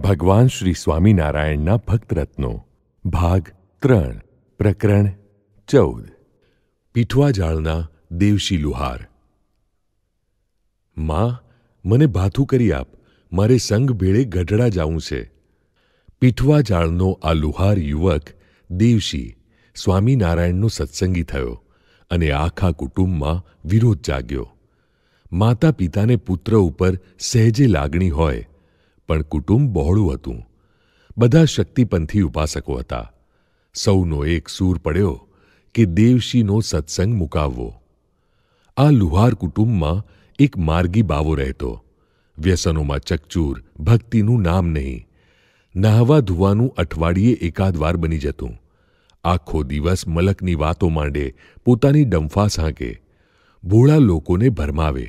ભગવાન શ્રી સ્વામિનારાયણના ભક્તરત્નો ભાગ ત્રણ પ્રકરણ ચૌદ પીઠવાજાળના દેવશી લુહાર માં મને ભાથું કરી આપ મારે સંગ ભેળે ગઢડા જાવું છે પીઠવાજાળનો આ લુહાર યુવક દેવશી સ્વામિનારાયણનો સત્સંગી થયો અને આખા કુટુંબમાં વિરોધ જાગ્યો માતા પિતાને પુત્ર ઉપર સહેજે લાગણી હોય પણ કુટુંબ બહોળું હતું બધા શક્તિપંથી ઉપાસકો હતા સૌનો એક સૂર પડ્યો કે દેવશીનો સત્સંગ મુકાવવો આ લુહાર કુટુંબમાં એક માર્ગી બાવો રહેતો વ્યસનોમાં ચકચૂર ભક્તિનું નામ નહીં નાહવા ધોવાનું અઠવાડિયે એકાદ વાર બની જતું આખો દિવસ મલકની વાતો માંડે પોતાની ડંફા સાંકે ભોળા લોકોને ભરમાવે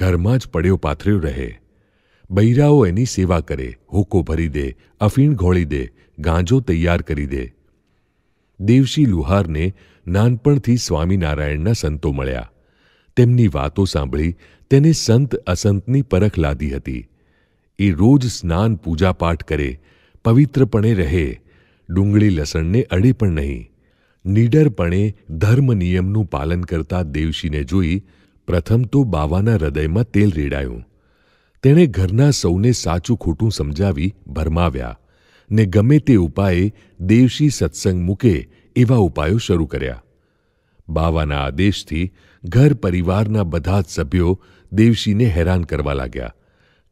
ઘરમાં જ પડ્યો પાથર્યો રહે બૈરાઓ એની સેવા કરે હુકો ભરી દે અફીણ ઘોળી દે ગાંજો તૈયાર કરી દે દેવશી લુહારને નાનપણથી સ્વામિનારાયણના સંતો મળ્યા તેમની વાતો સાંભળી તેને સંત અસંતની પરખ લાદી હતી એ રોજ સ્નાન પૂજાપાઠ કરે પવિત્રપણે રહે ડુંગળી લસણને અડે પણ નહીં નીડરપણે ધર્મ નિયમનું પાલન કરતા દેવશીને જોઈ પ્રથમ તો બાવાના હૃદયમાં તેલ રેડાયું તેણે ઘરના સૌને સાચું ખોટું સમજાવી ભરમાવ્યા ને ગમે તે ઉપાયે દેવશી સત્સંગ મૂકે એવા ઉપાયો શરૂ કર્યા બાવાના આદેશથી ઘર પરિવારના બધા જ સભ્યો દેવશીને હેરાન કરવા લાગ્યા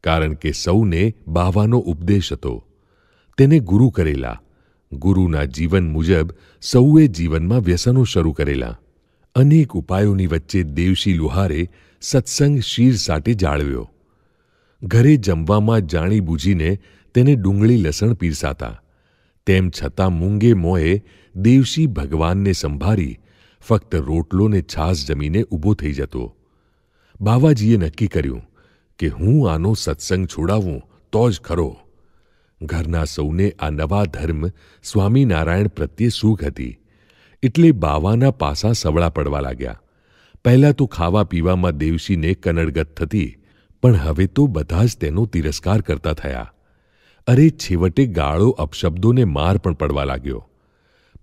કારણ કે સૌને બાવાનો ઉપદેશ હતો તેને ગુરુ કરેલા ગુરુના જીવન મુજબ સૌએ જીવનમાં વ્યસનો શરૂ કરેલા અનેક ઉપાયોની વચ્ચે દેવશી લુહારે સત્સંગ શીર સાટે જાળવ્યો ઘરે જમવામાં જાણીબૂજીને તેને ડુંગળી લસણ પીરસાતા તેમ છતાં મૂંગે મોંએ દેવશી ભગવાનને સંભાળી ફક્ત રોટલોને ને છાસ જમીને ઊભો થઈ જતો બાવાજીએ નક્કી કર્યું કે હું આનો સત્સંગ છોડાવું તો જ ખરો ઘરના સૌને આ નવા ધર્મ સ્વામિનારાયણ પ્રત્યે સુખ હતી એટલે બાવાના પાસા સવળા પડવા લાગ્યા પહેલાં તો ખાવા પીવામાં દેવશીને કનડગત થતી પણ હવે તો બધા જ તેનો તિરસ્કાર કરતા થયા અરે છેવટે ગાળો અપશબ્દોને માર પણ પડવા લાગ્યો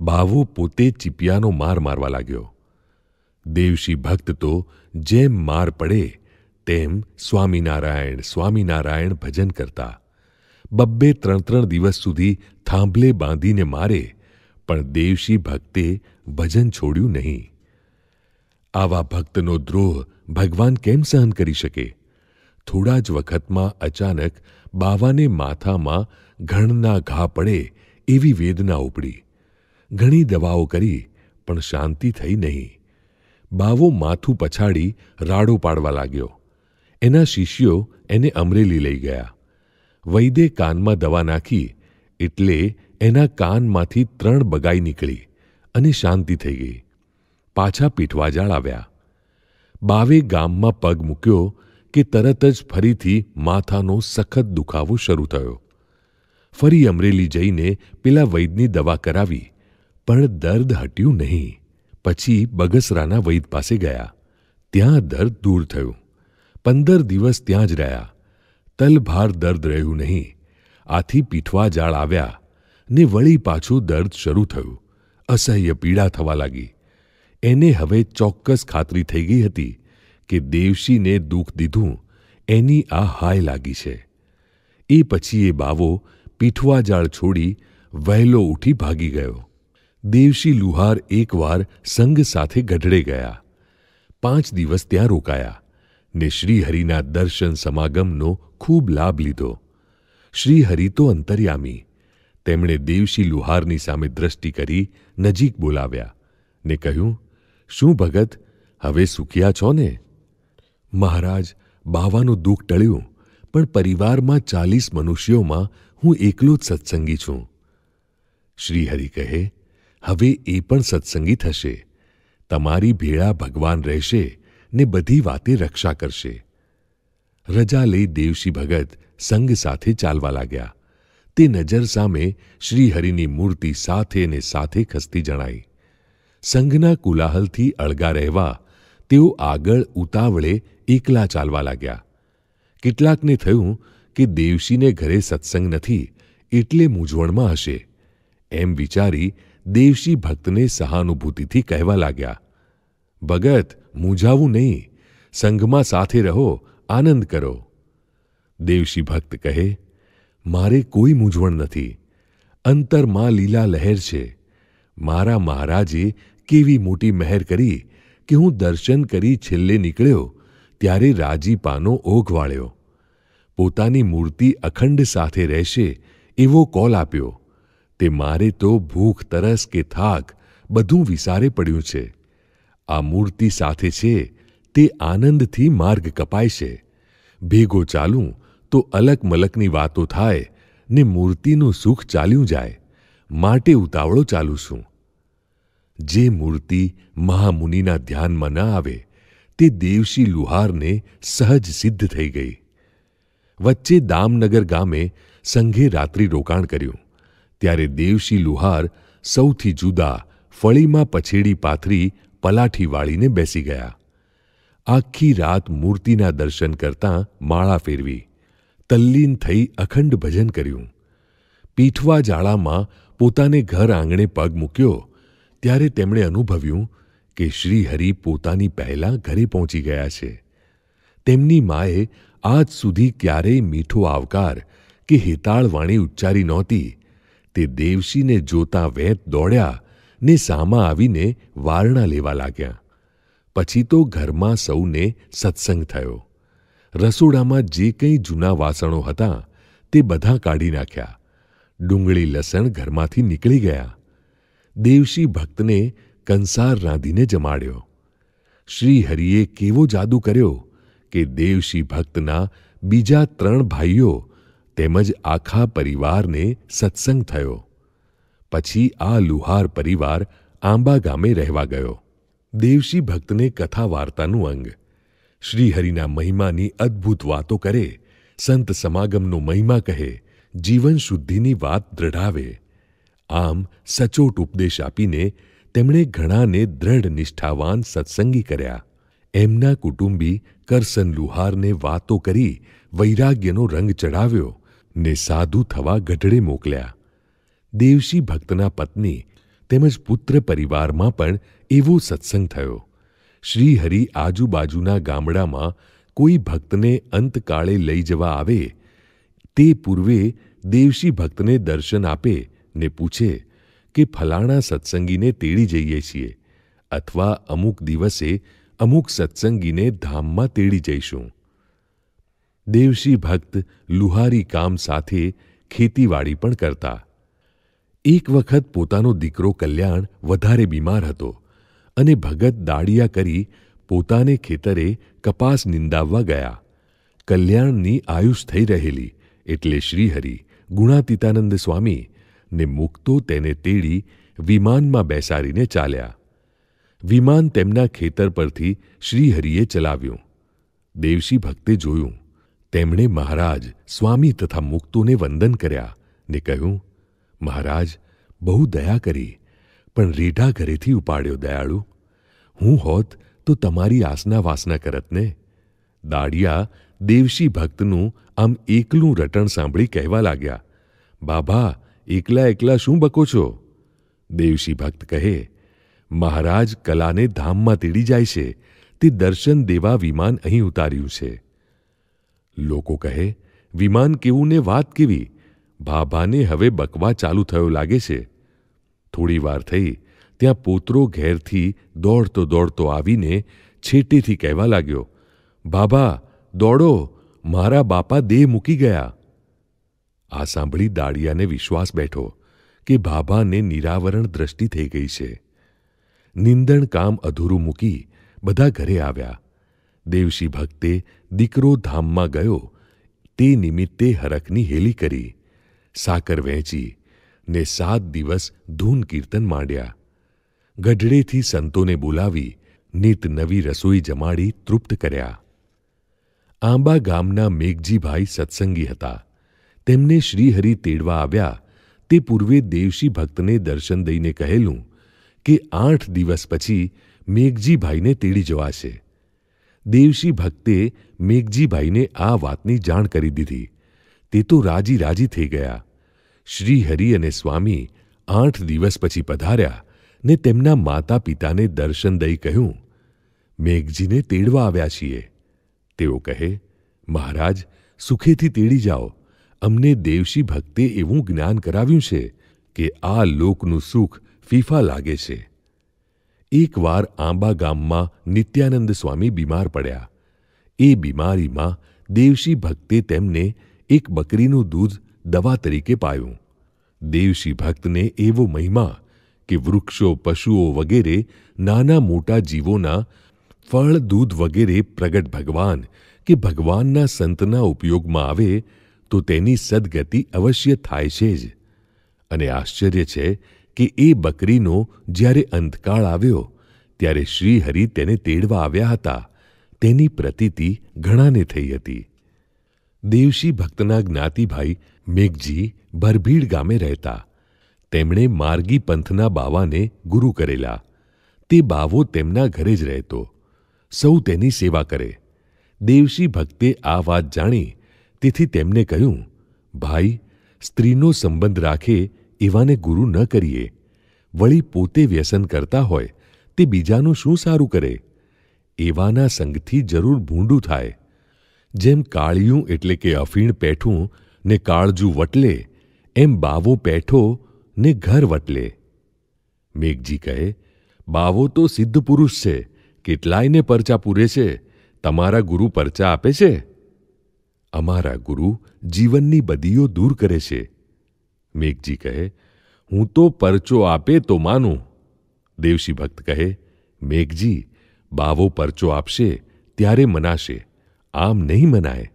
બાવો પોતે ચીપિયાનો માર મારવા લાગ્યો દેવશી ભક્ત તો જેમ માર પડે તેમ સ્વામિનારાયણ સ્વામિનારાયણ ભજન કરતા બબ્બે ત્રણ ત્રણ દિવસ સુધી થાંભલે બાંધીને મારે પણ દેવશી ભક્તે ભજન છોડ્યું નહીં આવા ભક્તનો દ્રોહ ભગવાન કેમ સહન કરી શકે થોડા જ વખતમાં અચાનક બાવાને માથામાં ઘણના ઘા પડે એવી વેદના ઉપડી ઘણી દવાઓ કરી પણ શાંતિ થઈ નહીં બાવો માથું પછાડી રાડો પાડવા લાગ્યો એના શિષ્યો એને અમરેલી લઈ ગયા વૈદે કાનમાં દવા નાખી એટલે એના કાનમાંથી ત્રણ બગાઈ નીકળી અને શાંતિ થઈ ગઈ પાછા પીઠવાજાળ આવ્યા બાવે ગામમાં પગ મૂક્યો કે તરત જ ફરીથી માથાનો સખત દુખાવો શરૂ થયો ફરી અમરેલી જઈને પેલા વૈદની દવા કરાવી પણ દર્દ હટ્યું નહીં પછી બગસરાના વૈદ પાસે ગયા ત્યાં દર્દ દૂર થયું પંદર દિવસ ત્યાં જ રહ્યા તલભાર દર્દ રહ્યું નહીં આથી પીઠવા જાળ આવ્યા ને વળી પાછું દર્દ શરૂ થયું અસહ્ય પીડા થવા લાગી એને હવે ચોક્કસ ખાતરી થઈ ગઈ હતી કે દેવશીને દુઃખ દીધું એની આ હાય લાગી છે એ પછી એ બાવો પીઠવા જાળ છોડી વહેલો ઉઠી ભાગી ગયો દેવશી લુહાર એકવાર સંગ સાથે ગઢડે ગયા પાંચ દિવસ ત્યાં રોકાયા ને શ્રીહરિના દર્શન સમાગમનો ખૂબ લાભ લીધો શ્રીહરિ તો અંતર્યામી તેમણે દેવશી લુહારની સામે દ્રષ્ટિ કરી નજીક બોલાવ્યા ને કહ્યું શું ભગત હવે સુખ્યા છો ને મહારાજ બાવાનું દુઃખ ટળ્યું પણ પરિવારમાં ચાલીસ મનુષ્યોમાં હું એકલો જ સત્સંગી છું શ્રીહરિ કહે હવે એ પણ સત્સંગી થશે તમારી ભેળા ભગવાન રહેશે ને બધી વાતે રક્ષા કરશે રજા લઈ દેવશી ભગત સંઘ સાથે ચાલવા લાગ્યા તે નજર સામે શ્રીહરિની મૂર્તિ સાથે ને સાથે ખસતી જણાઈ સંઘના કુલાહલથી અળગા રહેવા તેઓ આગળ ઉતાવળે એકલા ચાલવા લાગ્યા કેટલાકને થયું કે દેવશીને ઘરે સત્સંગ નથી એટલે મૂંઝવણમાં હશે એમ વિચારી દેવશી ભક્તને સહાનુભૂતિથી કહેવા લાગ્યા ભગત મૂંઝાવું નહીં સંઘમાં સાથે રહો આનંદ કરો દેવશી ભક્ત કહે મારે કોઈ મૂંઝવણ નથી અંતરમાં લીલા લહેર છે મારા મહારાજે કેવી મોટી મહેર કરી કે હું દર્શન કરી છેલ્લે નીકળ્યો ત્યારે રાજીપાનો ઓઘ વાળ્યો પોતાની મૂર્તિ અખંડ સાથે રહેશે એવો કોલ આપ્યો તે મારે તો ભૂખ તરસ કે થાક બધું વિસારે પડ્યું છે આ મૂર્તિ સાથે છે તે આનંદથી માર્ગ કપાય છે ભેગો ચાલું તો અલક મલકની વાતો થાય ને મૂર્તિનું સુખ ચાલ્યું જાય માટે ઉતાવળો ચાલું છું જે મૂર્તિ મહામુનિના ધ્યાનમાં ન આવે તે દેવશી લુહારને સહજ સિદ્ધ થઈ ગઈ વચ્ચે દામનગર ગામે સંઘે રાત્રિ રોકાણ કર્યું ત્યારે દેવશી લુહાર સૌથી જુદા ફળીમાં પછેડી પાથરી પલાઠી વાળીને બેસી ગયા આખી રાત મૂર્તિના દર્શન કરતાં માળા ફેરવી તલ્લીન થઈ અખંડ ભજન કર્યું પીઠવા જાળામાં પોતાને ઘર આંગણે પગ મૂક્યો ત્યારે તેમણે અનુભવ્યું કે શ્રીહરિ પોતાની પહેલાં ઘરે પહોંચી ગયા છે તેમની માએ આજ સુધી ક્યારેય મીઠો આવકાર કે હેતાળવાણી ઉચ્ચારી નહોતી તે દેવશીને જોતા વેત દોડ્યા ને સામા આવીને વારણા લેવા લાગ્યા પછી તો ઘરમાં સૌને સત્સંગ થયો રસોડામાં જે કંઈ જૂના વાસણો હતા તે બધા કાઢી નાખ્યા ડુંગળી લસણ ઘરમાંથી નીકળી ગયા દેવશી ભક્તને કંસાર રાંધીને જમાડ્યો શ્રીહરિએ કેવો જાદુ કર્યો કે દેવશી ભક્તના બીજા ત્રણ ભાઈઓ તેમજ આખા પરિવારને સત્સંગ થયો પછી આ લુહાર પરિવાર આંબા ગામે રહેવા ગયો દેવશી ભક્તને કથા વાર્તાનું અંગ શ્રીહરિના મહિમાની અદ્ભુત વાતો કરે સંત સમાગમનો મહિમા કહે જીવન શુદ્ધિની વાત દ્રઢાવે આમ સચોટ ઉપદેશ આપીને તેમણે ઘણાને દ્રઢ નિષ્ઠાવાન સત્સંગી કર્યા એમના કુટુંબી કરસન લુહારને વાતો કરી વૈરાગ્યનો રંગ ચઢાવ્યો ને સાધુ થવા ગઢડે મોકલ્યા દેવશી ભક્તના પત્ની તેમજ પુત્ર પરિવારમાં પણ એવો સત્સંગ થયો શ્રીહરિ આજુબાજુના ગામડામાં કોઈ ભક્તને અંતકાળે લઈ જવા આવે તે પૂર્વે દેવશી ભક્તને દર્શન આપે ને પૂછે કે ફલાણા સત્સંગીને તેડી જઈએ છીએ અથવા અમુક દિવસે અમુક સત્સંગીને ધામમાં તેડી જઈશું દેવશી ભક્ત લુહારી કામ સાથે ખેતીવાડી પણ કરતા એક વખત પોતાનો દીકરો કલ્યાણ વધારે બીમાર હતો અને ભગત દાડિયા કરી પોતાને ખેતરે કપાસ નિંદાવવા ગયા કલ્યાણની આયુષ થઈ રહેલી એટલે શ્રીહરિ ગુણાતીતાનંદ સ્વામી ને મૂકતું તેને તેડી વિમાનમાં બેસાડીને ચાલ્યા વિમાન તેમના ખેતર પરથી શ્રીહરિએ ચલાવ્યું દેવશી ભક્તે જોયું તેમણે મહારાજ સ્વામી તથા મુક્તોને વંદન કર્યા ને કહ્યું મહારાજ બહુ દયા કરી પણ રેઢા ઘરેથી ઉપાડ્યો દયાળુ હું હોત તો તમારી આસના વાસના કરત ને દાડિયા દેવશી ભક્તનું આમ એકલું રટણ સાંભળી કહેવા લાગ્યા બાબા એકલા એકલા શું બકો છો દેવશી ભક્ત કહે મહારાજ કલાને ધામમાં તીડી જાય છે તે દર્શન દેવા વિમાન અહીં ઉતાર્યું છે લોકો કહે વિમાન કેવું ને વાત કેવી ભાભાને હવે બકવા ચાલુ થયો લાગે છે થોડી વાર થઈ ત્યાં પોતરો ઘેરથી દોડતો દોડતો આવીને છેટેથી કહેવા લાગ્યો ભાભા દોડો મારા બાપા દેહ મૂકી ગયા આ સાંભળી દાળિયાને વિશ્વાસ બેઠો કે ભાભાને નિરાવરણ દ્રષ્ટિ થઈ ગઈ છે નિંદણ કામ અધૂરું મૂકી બધા ઘરે આવ્યા દેવશી ભક્તે દીકરો ધામમાં ગયો તે નિમિત્તે હરખની હેલી કરી સાકર વહેંચી ને સાત દિવસ ધૂન કીર્તન માંડ્યા ગઢડેથી સંતોને બોલાવી નિત નવી રસોઈ જમાડી તૃપ્ત કર્યા આંબા ગામના મેઘજીભાઈ સત્સંગી હતા તેમને શ્રીહરિ તેડવા આવ્યા તે પૂર્વે દેવશી ભક્તને દર્શન દઈને કહેલું કે આઠ દિવસ પછી મેઘજીભાઈને તેડી જવાશે દેવશી ભક્તે મેઘજીભાઈને આ વાતની જાણ કરી દીધી તે તો રાજી રાજી થઈ ગયા શ્રીહરિ અને સ્વામી આઠ દિવસ પછી પધાર્યા ને તેમના માતા પિતાને દર્શન દઈ કહ્યું મેઘજીને તેડવા આવ્યા છીએ તેઓ કહે મહારાજ સુખેથી તેડી જાઓ અમને દેવશી ભક્તે એવું જ્ઞાન કરાવ્યું છે કે આ લોકનું સુખ ફીફા લાગે છે એકવાર આંબા ગામમાં નિત્યાનંદ સ્વામી બીમાર પડ્યા એ બીમારીમાં દેવશી ભક્તે તેમને એક બકરીનું દૂધ દવા તરીકે પાયું દેવશી ભક્તને એવો મહિમા કે વૃક્ષો પશુઓ વગેરે નાના મોટા જીવોના ફળ દૂધ વગેરે પ્રગટ ભગવાન કે ભગવાનના સંતના ઉપયોગમાં આવે તો તેની સદગતિ અવશ્ય થાય છે જ અને આશ્ચર્ય છે કે એ બકરીનો જ્યારે અંતકાળ આવ્યો ત્યારે શ્રીહરિ તેને તેડવા આવ્યા હતા તેની પ્રતીતિ ઘણાને થઈ હતી દેવશી ભક્તના જ્ઞાતિભાઈ મેઘજી ભરભીડ ગામે રહેતા તેમણે માર્ગી પંથના બાવાને ગુરુ કરેલા તે બાવો તેમના ઘરે જ રહેતો સૌ તેની સેવા કરે દેવશી ભક્તે આ વાત જાણી તેથી તેમને કહ્યું ભાઈ સ્ત્રીનો સંબંધ રાખે એવાને ગુરુ ન કરીએ વળી પોતે વ્યસન કરતા હોય તે બીજાનું શું સારું કરે એવાના સંગથી જરૂર ભૂંડું થાય જેમ કાળિયું એટલે કે અફીણ પેઠું ને કાળજું વટલે એમ બાવો પેઠો ને ઘર વટલે મેઘજી કહે બાવો તો સિદ્ધ પુરુષ છે કેટલાયને પરચા પૂરે છે તમારા ગુરુ પરચા આપે છે અમારા ગુરુ જીવનની બદીઓ દૂર કરે છે મેઘજી કહે હું તો પરચો આપે તો માનું દેવશી ભક્ત કહે મેઘજી બાવો પરચો આપશે ત્યારે મનાશે આમ નહીં મનાય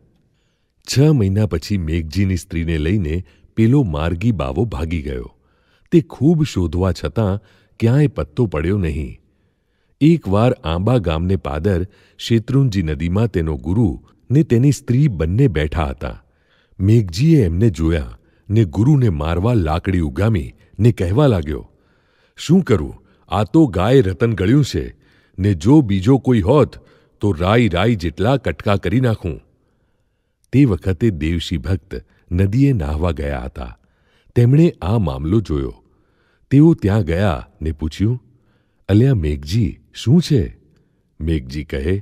છ મહિના પછી મેઘજીની સ્ત્રીને લઈને પેલો માર્ગી બાવો ભાગી ગયો તે ખૂબ શોધવા છતાં ક્યાંય પત્તો પડ્યો નહીં એકવાર આંબા ગામને પાદર શેત્રુંજી નદીમાં તેનો ગુરુ ને તેની સ્ત્રી બંને બેઠા હતા મેઘજીએ એમને જોયા ને ગુરુને મારવા લાકડી ઉગામી ને કહેવા લાગ્યો શું કરું આ તો ગાય રતન ગળ્યું છે ને જો બીજો કોઈ હોત તો રાઈ રાઈ જેટલા કટકા કરી નાખું તે વખતે દેવશી ભક્ત નદીએ નાહવા ગયા હતા તેમણે આ મામલો જોયો તેઓ ત્યાં ગયા ને પૂછ્યું અલ્યા મેઘજી શું છે મેઘજી કહે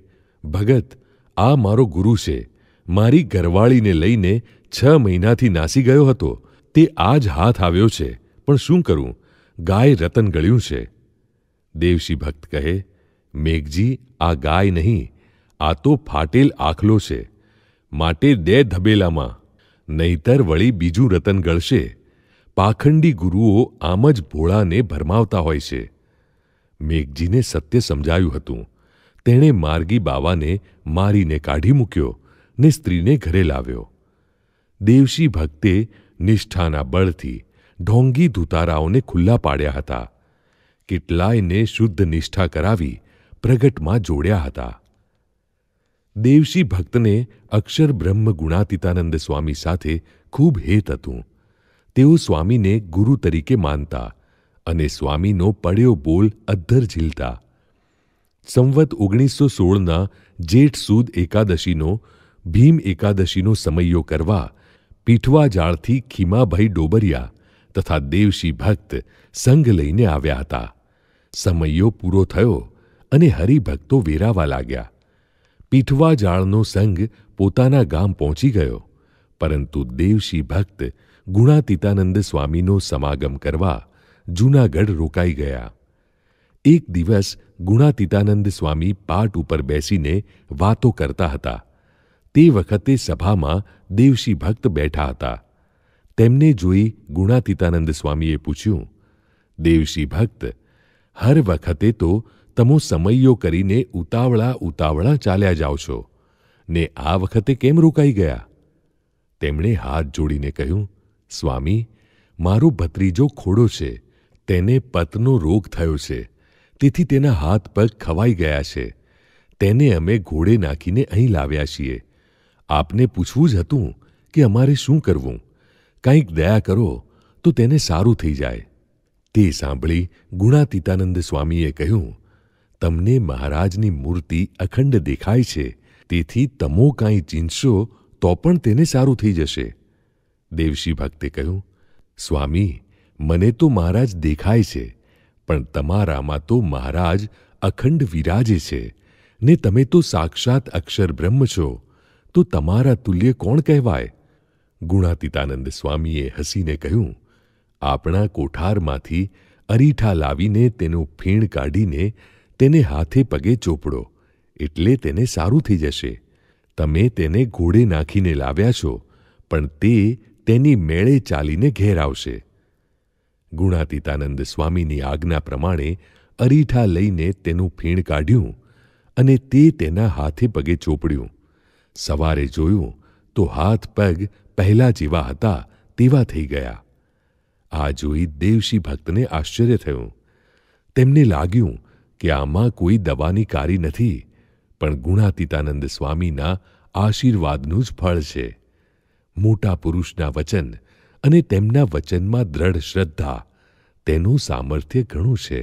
ભગત આ મારો ગુરુ છે મારી ઘરવાળીને લઈને છ મહિનાથી નાસી ગયો હતો તે આજ હાથ આવ્યો છે પણ શું કરું ગાય રતન ગળ્યું છે દેવશી ભક્ત કહે મેઘજી આ ગાય નહીં આ તો ફાટેલ આખલો છે માટે દે ધબેલામાં નહીતર વળી બીજું રતન ગળશે પાખંડી ગુરુઓ આમ જ ભોળાને ભરમાવતા હોય છે મેઘજીને સત્ય સમજાયું હતું તેણે માર્ગી બાવાને મારીને કાઢી મૂક્યો ને સ્ત્રીને ઘરે લાવ્યો દેવશી ભક્તે નિષ્ઠાના બળથી ઢોંગી ધૂતારાઓને ખુલ્લા પાડ્યા હતા કેટલાયને શુદ્ધ નિષ્ઠા કરાવી પ્રગટમાં જોડ્યા હતા દેવશી ભક્તને અક્ષર બ્રહ્મ ગુણાતીતાનંદ સ્વામી સાથે ખૂબ હેત હતું તેઓ સ્વામીને ગુરુ તરીકે માનતા અને સ્વામીનો પડ્યો બોલ અદ્ધર ઝીલતા સંવત ઓગણીસો સોળના જેઠ સુદ એકાદશીનો ભીમ એકાદશીનો સમયો કરવા પીઠવા જાળથી ખીમાભાઈ ડોબરિયા તથા દેવશી ભક્ત સંઘ લઈને આવ્યા હતા સમયો પૂરો થયો અને હરિભક્તો વેરાવા લાગ્યા પીઠવા જાળનો સંઘ પોતાના ગામ પહોંચી ગયો પરંતુ દેવશી ભક્ત ગુણાતીતાનંદ સ્વામીનો સમાગમ કરવા જૂનાગઢ રોકાઈ ગયા એક દિવસ ગુણાતીતાનંદ સ્વામી પાટ ઉપર બેસીને વાતો કરતા હતા તે વખતે સભામાં દેવશી ભક્ત બેઠા હતા તેમને જોઈ ગુણાતીતાનંદ સ્વામીએ પૂછ્યું દેવશી ભક્ત હર વખતે તો તમો સમયો કરીને ઉતાવળા ઉતાવળા ચાલ્યા જાઓ છો ને આ વખતે કેમ રોકાઈ ગયા તેમણે હાથ જોડીને કહ્યું સ્વામી મારો ભત્રીજો ખોડો છે તેને પતનો રોગ થયો છે તેથી તેના હાથ પગ ખવાઈ ગયા છે તેને અમે ઘોડે નાખીને અહીં લાવ્યા છીએ આપને પૂછવું જ હતું કે અમારે શું કરવું કંઈક દયા કરો તો તેને સારું થઈ જાય તે સાંભળી ગુણાતીતાનંદ સ્વામીએ કહ્યું તમને મહારાજની મૂર્તિ અખંડ દેખાય છે તેથી તમો કાંઈ ચીંચશો તો પણ તેને સારું થઈ જશે દેવશી ભક્તે કહ્યું સ્વામી મને તો મહારાજ દેખાય છે પણ તમારામાં તો મહારાજ અખંડ વિરાજે છે ને તમે તો સાક્ષાત અક્ષર બ્રહ્મ છો તો તમારા તુલ્ય કોણ કહેવાય ગુણાતીતાનંદ સ્વામીએ હસીને કહ્યું આપણા કોઠારમાંથી અરીઠા લાવીને તેનું ફીણ કાઢીને તેને હાથે પગે ચોપડો એટલે તેને સારું થઈ જશે તમે તેને ઘોડે નાખીને લાવ્યા છો પણ તે તેની મેળે ચાલીને ઘેર આવશે ગુણાતીતાનંદ સ્વામીની આજ્ઞા પ્રમાણે અરીઠા લઈને તેનું ફીણ કાઢ્યું અને તે તેના હાથે પગે ચોપડ્યું સવારે જોયું તો હાથ પગ પહેલા જેવા હતા તેવા થઈ ગયા આ જોઈ દેવશી ભક્તને આશ્ચર્ય થયું તેમને લાગ્યું કે આમાં કોઈ દવાની કારી નથી પણ ગુણાતીતાનંદ સ્વામીના આશીર્વાદનું જ ફળ છે મોટા પુરુષના વચન અને તેમના વચનમાં દ્રઢ શ્રદ્ધા તેનું સામર્થ્ય ઘણું છે